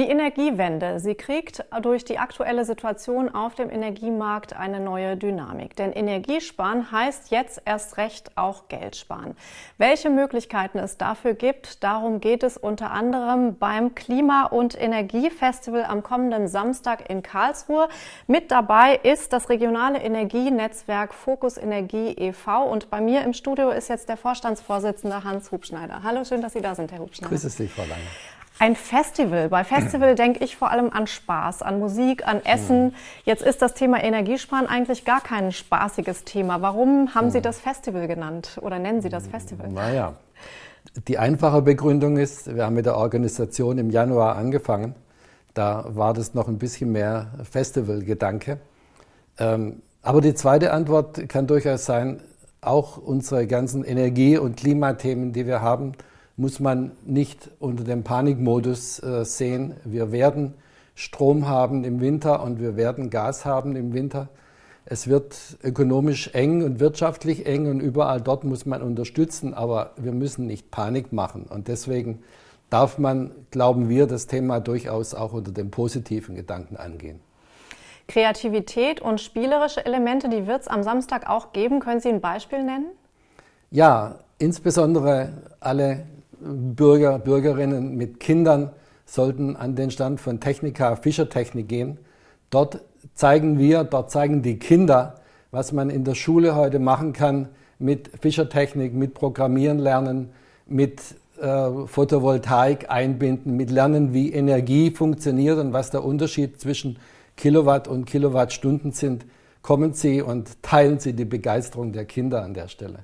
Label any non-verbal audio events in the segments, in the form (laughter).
Die Energiewende. Sie kriegt durch die aktuelle Situation auf dem Energiemarkt eine neue Dynamik. Denn Energiesparen heißt jetzt erst recht auch Geld sparen. Welche Möglichkeiten es dafür gibt, darum geht es unter anderem beim Klima- und Energiefestival am kommenden Samstag in Karlsruhe. Mit dabei ist das regionale Energienetzwerk Fokus Energie e.V. Und bei mir im Studio ist jetzt der Vorstandsvorsitzende Hans Hubschneider. Hallo, schön, dass Sie da sind, Herr Hubschneider. Grüße Sie, Frau Lange. Ein Festival. Bei Festival denke ich vor allem an Spaß, an Musik, an Essen. Jetzt ist das Thema Energiesparen eigentlich gar kein spaßiges Thema. Warum haben Sie hm. das Festival genannt oder nennen Sie das Festival? Naja, die einfache Begründung ist, wir haben mit der Organisation im Januar angefangen. Da war das noch ein bisschen mehr Festival-Gedanke. Ähm, aber die zweite Antwort kann durchaus sein, auch unsere ganzen Energie- und Klimathemen, die wir haben, muss man nicht unter dem Panikmodus äh, sehen. Wir werden Strom haben im Winter und wir werden Gas haben im Winter. Es wird ökonomisch eng und wirtschaftlich eng und überall dort muss man unterstützen, aber wir müssen nicht Panik machen. Und deswegen darf man, glauben wir, das Thema durchaus auch unter dem positiven Gedanken angehen. Kreativität und spielerische Elemente, die wird es am Samstag auch geben. Können Sie ein Beispiel nennen? Ja, insbesondere alle Bürger, Bürgerinnen mit Kindern sollten an den Stand von Technika, Fischertechnik gehen. Dort zeigen wir, dort zeigen die Kinder, was man in der Schule heute machen kann mit Fischertechnik, mit Programmieren lernen, mit äh, Photovoltaik einbinden, mit Lernen, wie Energie funktioniert und was der Unterschied zwischen Kilowatt und Kilowattstunden sind. Kommen Sie und teilen Sie die Begeisterung der Kinder an der Stelle.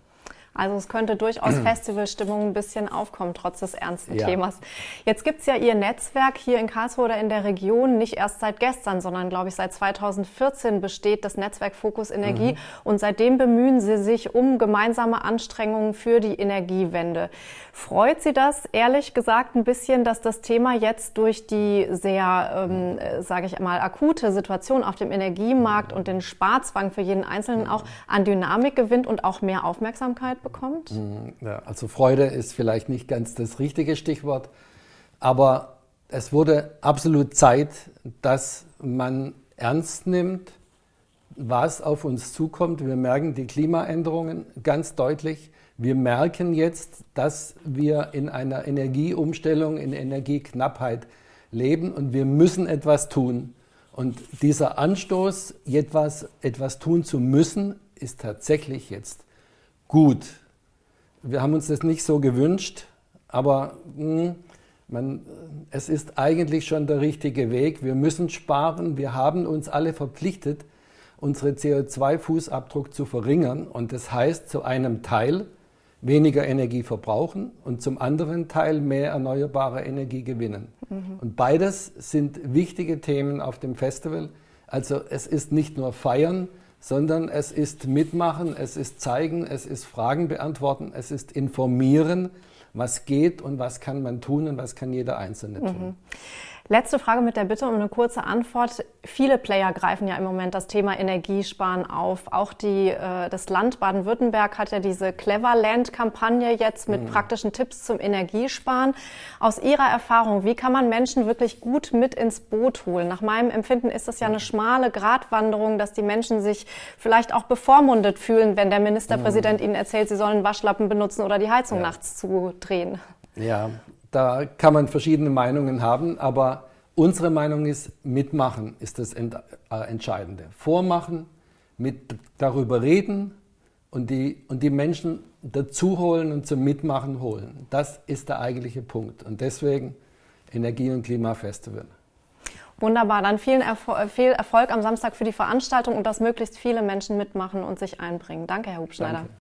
Also es könnte durchaus (clears throat) Festivalstimmung ein bisschen aufkommen, trotz des ernsten ja. Themas. Jetzt gibt's ja Ihr Netzwerk hier in Karlsruhe oder in der Region nicht erst seit gestern, sondern glaube ich seit 2014 besteht das Netzwerk Fokus Energie. Mhm. Und seitdem bemühen Sie sich um gemeinsame Anstrengungen für die Energiewende. Freut Sie das ehrlich gesagt ein bisschen, dass das Thema jetzt durch die sehr, ähm, äh, sage ich mal, akute Situation auf dem Energiemarkt und den Sparzwang für jeden Einzelnen auch an Dynamik gewinnt und auch mehr Aufmerksamkeit? bekommt? Hm, also Freude ist vielleicht nicht ganz das richtige Stichwort, aber es wurde absolut Zeit, dass man ernst nimmt, was auf uns zukommt. Wir merken die Klimaänderungen ganz deutlich. Wir merken jetzt, dass wir in einer Energieumstellung, in Energieknappheit leben und wir müssen etwas tun. Und dieser Anstoß, etwas, etwas tun zu müssen, ist tatsächlich jetzt gut. Wir haben uns das nicht so gewünscht, aber mh, hm, man, es ist eigentlich schon der richtige Weg. Wir müssen sparen. Wir haben uns alle verpflichtet, unsere CO2-Fußabdruck zu verringern. Und das heißt zu einem Teil weniger Energie verbrauchen und zum anderen Teil mehr erneuerbare Energie gewinnen. Mhm. Und beides sind wichtige Themen auf dem Festival. Also es ist nicht nur Feiern, sondern es ist mitmachen, es ist zeigen, es ist Fragen beantworten, es ist informieren, was geht und was kann man tun und was kann jeder Einzelne tun. Mhm. Letzte Frage mit der Bitte um eine kurze Antwort. Viele Player greifen ja im Moment das Thema Energiesparen auf. Auch die, äh, das Land Baden-Württemberg hat ja diese Cleverland-Kampagne jetzt mit mhm. praktischen Tipps zum Energiesparen. Aus Ihrer Erfahrung, wie kann man Menschen wirklich gut mit ins Boot holen? Nach meinem Empfinden ist das ja eine mhm. schmale Gratwanderung, dass die Menschen sich vielleicht auch bevormundet fühlen, wenn der Ministerpräsident mhm. ihnen erzählt, sie sollen Waschlappen benutzen oder die Heizung ja. nachts zudrehen. Ja, da kann man verschiedene Meinungen haben, aber unsere Meinung ist, mitmachen ist das äh, Entscheidende. Vormachen, mit darüber reden und die, und die Menschen dazuholen und zum Mitmachen holen. Das ist der eigentliche Punkt. Und deswegen Energie- und Klimafestival. Wunderbar, dann vielen Erfol viel Erfolg am Samstag für die Veranstaltung und dass möglichst viele Menschen mitmachen und sich einbringen. Danke, Herr Hubschneider. Danke.